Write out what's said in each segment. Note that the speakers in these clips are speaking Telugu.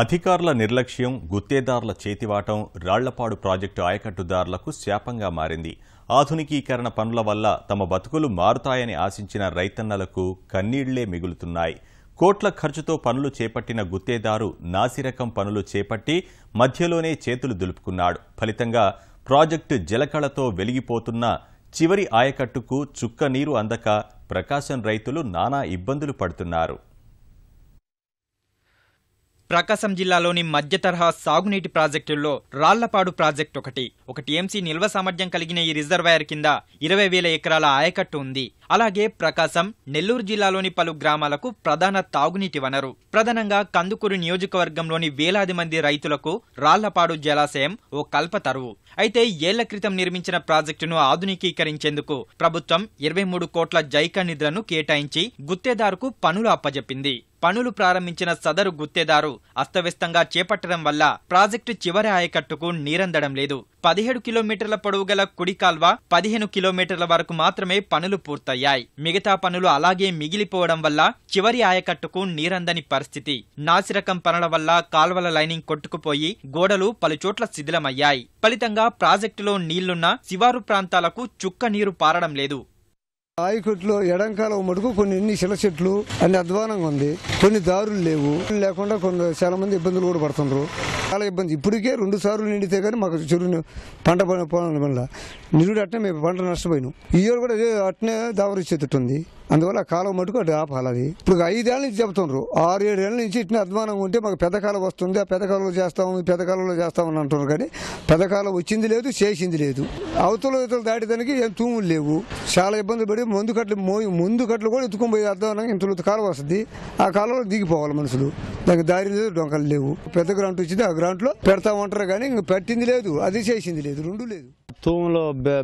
అధికారుల నిర్లక్ష్యం గుత్తేదారుల చేతివాటం రాళ్లపాడు ప్రాజెక్టు ఆయకట్టుదారులకు శాపంగా మారింది ఆధునికీకరణ పనుల వల్ల తమ బతుకులు మారుతాయని ఆశించిన రైతన్నలకు కన్నీళ్లే మిగులుతున్నాయి కోట్ల ఖర్చుతో పనులు చేపట్టిన గుత్తేదారు నాసిరకం పనులు చేపట్టి మధ్యలోనే చేతులు దులుపుకున్నాడు ఫలితంగా ప్రాజెక్టు జలకళతో వెలిగిపోతున్న చివరి ఆయకట్టుకు చుక్క నీరు అందక ప్రకాశం రైతులు నానా ఇబ్బందులు పడుతున్నారు ప్రకాశం జిల్లాలోని మధ్య తరహా సాగునీటి ప్రాజెక్టుల్లో రాళ్లపాడు ప్రాజెక్టు ఒకటి ఒక టీఎంసీ నిల్వ సామర్థ్యం కలిగిన ఈ రిజర్వాయర్ కింద ఇరవై వేల ఎకరాల ఆయకట్టు ఉంది అలాగే ప్రకాశం నెల్లూరు జిల్లాలోని పలు గ్రామాలకు ప్రధాన తాగునీటి వనరు ప్రధానంగా కందుకూరు నియోజకవర్గంలోని వేలాది మంది రైతులకు రాళ్లపాడు జలాశయం ఓ కల్పతరువు అయితే ఏళ్ల క్రితం నిర్మించిన ప్రాజెక్టును ఆధునికీకరించేందుకు ప్రభుత్వం ఇరవై మూడు కోట్ల జైక నిధులను కేటాయించి గుత్తేదారుకు పనులు అప్పజెప్పింది పనులు ప్రారంభించిన సదరు గుత్తేదారు అస్తవ్యస్తంగా చేపట్టడం వల్ల ప్రాజెక్టు చివరి ఆయకట్టుకు నీరందడం లేదు పదిహేడు కిలోమీటర్ల పొడవు గల కుడి కాల్వ పదిహేను కిలోమీటర్ల వరకు మాత్రమే పనులు పూర్తయ్యాయి మిగతా పనులు అలాగే మిగిలిపోవడం వల్ల చివరి ఆయకట్టుకు నీరందని పరిస్థితి నాసిరకం పనుల వల్ల కాల్వల లైనింగ్ కొట్టుకుపోయి గోడలు పలుచోట్ల శిథిలమయ్యాయి ఫలితంగా ప్రాజెక్టులో నీళ్లున్న శివారు ప్రాంతాలకు చుక్క నీరు పారడం లేదు ఆయకుట్లో ఎడంకాల మటుకు కొన్ని ఇన్ని శిల చెట్లు అన్ని అధ్వానంగా ఉంది కొన్ని దారులు లేవు లేకుండా కొన్ని చాలా మంది ఇబ్బందులు కూడా పడుతున్నారు చాలా ఇబ్బంది ఇప్పటికే రెండు సార్లు నిండితే కానీ మాకు చెరువు పంట పోవడం వల్ల నిరుడు అట్నే మేము పంట నష్టపోయినాం ఈ కూడా అట్నే దావరిచ్చేటట్టుంది అందువల్ల కాలం మటుకు అటు ఆపాలి అది ఇప్పుడు ఐదేళ్ళ నుంచి చెప్తున్నారు ఆరు ఏడేళ్ళ నుంచి ఇట్లా అధ్వానం ఉంటే మాకు పెద్ద కాలం వస్తుంది ఆ పెద్ద కాలంలో చేస్తాము పెద్ద కాలంలో చేస్తామని అంటున్నారు కానీ పెద్ద కాలం వచ్చింది లేదు చేసింది లేదు అవతల ఇతరులు దాటిదానికి ఏం తూములు లేవు చాలా ఇబ్బంది పడి ముందు కట్లు మోయి ముందు కట్లు కూడా ఎత్తుకొని పోయి అర్థం ఇంత కాలం వస్తుంది ఆ కాలంలో దిగిపోవాలి మనుషులు దానికి దారి లేదు డొంకలు లేవు పెద్ద గ్రాంట్ వచ్చింది ఆ గ్రాంట్లో పెడతా ఉంటారు కానీ ఇంక పెట్టింది లేదు అది చేసింది లేదు రెండు లేదు తూములో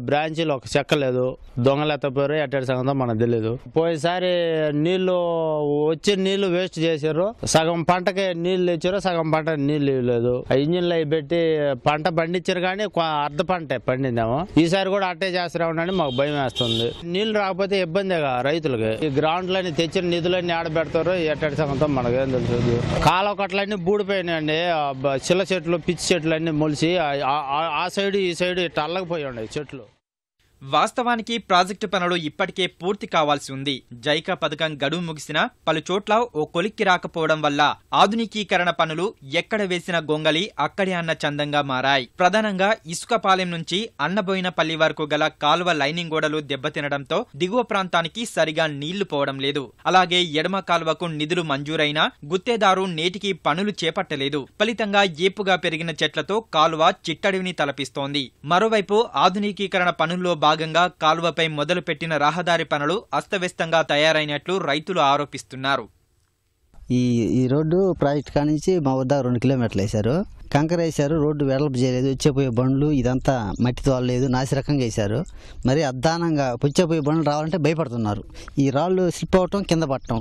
బ్రాంచీలు ఒక చెక్క లేదు దొంగలు ఎత్తపోయారు ఎట్టడి సంగతో మనకు తెలియదు పోయేసారి నీళ్లు వచ్చి నీళ్లు వేస్ట్ చేశారు సగం పంటకి నీళ్లు ఇచ్చారు సగం పంట నీళ్లు ఇవ్వలేదు ఇంజిన్లు అవి పెట్టి పంట పండించారు కానీ అర్ధ పంట పండిందాము ఈసారి కూడా అట్టే చేస్తారేమోనని మాకు భయం వేస్తుంది నీళ్లు రాకపోతే ఇబ్బందిగా రైతులకి ఈ గ్రౌండ్లని తెచ్చిన నిధులన్నీ ఆడబెడతారు ఎట్టడి మనకు మనకేం తెలుసు కాలువ కట్టలన్నీ బూడిపోయినాయండి చిల్ల చెట్లు పిచ్చి చెట్లు అన్ని మొలిచి ఆ సైడ్ ఈ సైడ్ ఇట్లా పడిపోయాడు చెట్లు వాస్తవానికి ప్రాజెక్టు పనులు ఇప్పటికే పూర్తి కావాల్సి ఉంది జైకా పథకం గడువు ముగిసిన పలుచోట్ల ఓ కొలిక్కి రాకపోవడం వల్ల ఆధునికీకరణ పనులు ఎక్కడ వేసిన గొంగలి అక్కడే అన్న చందంగా మారాయి ప్రధానంగా ఇసుకపాలెం నుంచి అన్నబోయినపల్లి వరకు గల కాలువ లైనింగ్ గోడలు దెబ్బతినడంతో దిగువ ప్రాంతానికి సరిగా నీళ్లు పోవడం లేదు అలాగే ఎడమ కాలువకు నిధులు మంజూరైనా గుత్తేదారు నేటికి పనులు చేపట్టలేదు ఫలితంగా ఏపుగా పెరిగిన చెట్లతో కాలువ చిట్టడివిని తలపిస్తోంది మరోవైపు ఆధునికీకరణ పనుల్లో భాగంగా కాలువపై మొదలుపెట్టిన రహదారి పనులు అస్తవ్యస్తంగా తయారైనట్లు రైతులు ఆరోపిస్తున్నారు ఈ ఈ రోడ్డు ప్రాజెక్ట్ కానించి మా వద్ద రెండు కిలోమీటర్లు వేశారు కంకర వేశారు రోడ్డు వెడల్పు చేయలేదు వచ్చేపోయే బండ్లు ఇదంతా మట్టి తోలలేదు నాసిరకంగా వేశారు మరి అద్దానంగా పుచ్చేపోయే బండ్లు రావాలంటే భయపడుతున్నారు ఈ రాళ్ళు స్లిప్ అవటం కింద పట్టడం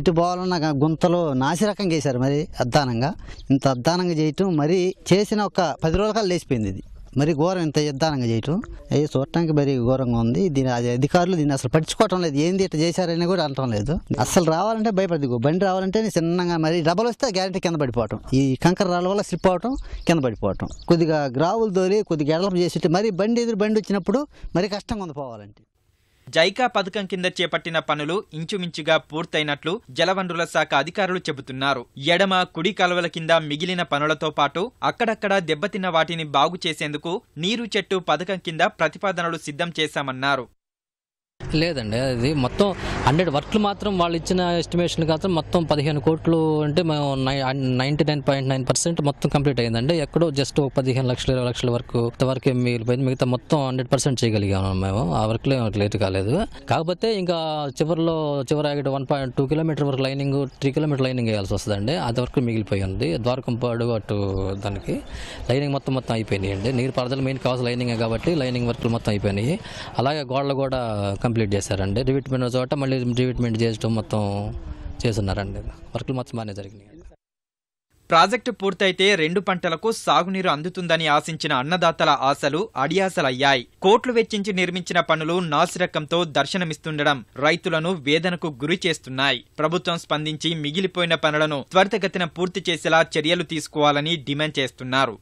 ఎటు పోవాలన్నా గుంతలో నాసిరకంగా వేశారు మరి అద్దానంగా ఇంత అద్దానంగా చేయటం మరి చేసిన ఒక పది రోజుల కాలు లేచిపోయింది ఇది మరి ఘోరం ఇంత యుద్ధానంగా చేయటం అవి చూడటానికి మరి ఘోరంగా ఉంది దీని అధికారులు దీన్ని అసలు పట్టించుకోవటం లేదు ఏంది ఇట్లా చేశారని కూడా అనటం లేదు అసలు రావాలంటే భయపడదు బండి రావాలంటే చిన్నగా మరి డబ్బులు వస్తే గ్యారెంటీ కింద పడిపోవటం ఈ కంకర రాళ్ళ వల్ల స్లిప్ అవటం కింద పడిపోవటం కొద్దిగా గ్రావులు తోలి కొద్దిగా ఎడలపు చేసి మరి బండి ఎదురు బండి వచ్చినప్పుడు మరి కష్టంగా ఉంది పోవాలంటే జైకా పథకం కింద చేపట్టిన పనులు ఇంచుమించుగా పూర్తయినట్లు జలవనరుల శాఖ అధికారులు చెబుతున్నారు ఎడమ కుడి కాలువల కింద మిగిలిన పనులతో పాటు అక్కడక్కడ దెబ్బతిన్న వాటిని బాగు చేసేందుకు నీరు చెట్టు పథకం కింద ప్రతిపాదనలు సిద్ధం చేశామన్నారు లేదండి అది మొత్తం హండ్రెడ్ వర్క్లు మాత్రం వాళ్ళు ఇచ్చిన ఎస్టిమేషన్ మాత్రం మొత్తం పదిహేను కోట్లు అంటే మేము ninety nine point nine percent మొత్తం కంప్లీట్ అయ్యిందండి ఎక్కడో జస్ట్ పదిహేను లక్షల ఇరవై లక్షల వరకు వరకు మిగిలిపోయింది మిగతా మొత్తం హండ్రెడ్ పర్సెంట్ చేయగలిగాము మేము ఆ వర్క్లో లేట్ కాలేదు కాకపోతే ఇంకా చివరిలో చివరి ఆగిట వన్ పాయింట్ టూ కిలోమీటర్ వరకు లైనింగ్ త్రీ కిలోమీటర్ లైనింగ్ వేయాల్సి వస్తుందండి అది వరకు మిగిలిపోయి ఉంది ద్వారకంపాడు అటు దానికి లైనింగ్ మొత్తం మొత్తం అయిపోయినాయి అండి నీరు పరదలు మెయిన్ కావాల్సిన లైనింగ్ కాబట్టి లైనింగ్ వర్క్లు మొత్తం అయిపోయినాయి అలాగే గోడలు కూడా కంప్లీట్ కంప్లీట్ చేశారండి రివిట్మెంట్ చోట మళ్ళీ రివిట్మెంట్ చేయడం మొత్తం చేస్తున్నారండి వర్కులు మొత్తం బాగానే జరిగినాయి ప్రాజెక్టు పూర్తయితే రెండు పంటలకు సాగునీరు అందుతుందని ఆశించిన అన్నదాతల ఆశలు అడియాసలయ్యాయి కోట్లు వెచ్చించి నిర్మించిన పనులు నాసిరకంతో దర్శనమిస్తుండడం రైతులను వేదనకు గురి చేస్తున్నాయి ప్రభుత్వం స్పందించి మిగిలిపోయిన పనులను త్వరితగతిన పూర్తి చేసేలా చర్యలు తీసుకోవాలని డిమాండ్ చేస్తున్నారు